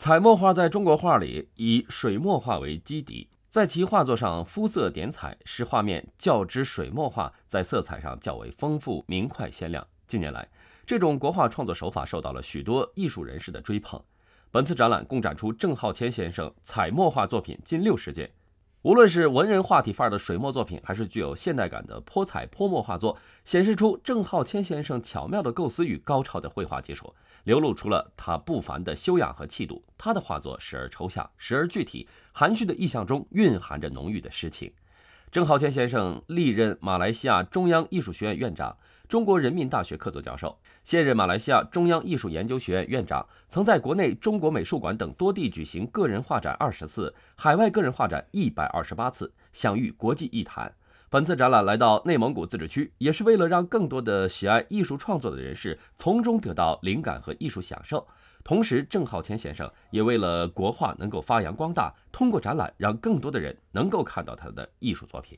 彩墨画在中国画里以水墨画为基底，在其画作上肤色点彩，使画面较之水墨画在色彩上较为丰富、明快、鲜亮。近年来，这种国画创作手法受到了许多艺术人士的追捧。本次展览共展出郑浩谦先生彩墨画作品近六十件。无论是文人画体范儿的水墨作品，还是具有现代感的泼彩泼墨画作，显示出郑浩谦先生巧妙的构思与高超的绘画技术，流露出了他不凡的修养和气度。他的画作时而抽象，时而具体，含蓄的意象中蕴含着浓郁的诗情。郑浩谦先生历任马来西亚中央艺术学院院长。中国人民大学客座教授，现任马来西亚中央艺术研究学院院长，曾在国内中国美术馆等多地举行个人画展二十次，海外个人画展一百二十八次，享誉国际艺坛。本次展览来到内蒙古自治区，也是为了让更多的喜爱艺术创作的人士从中得到灵感和艺术享受。同时，郑浩谦先生也为了国画能够发扬光大，通过展览让更多的人能够看到他的艺术作品。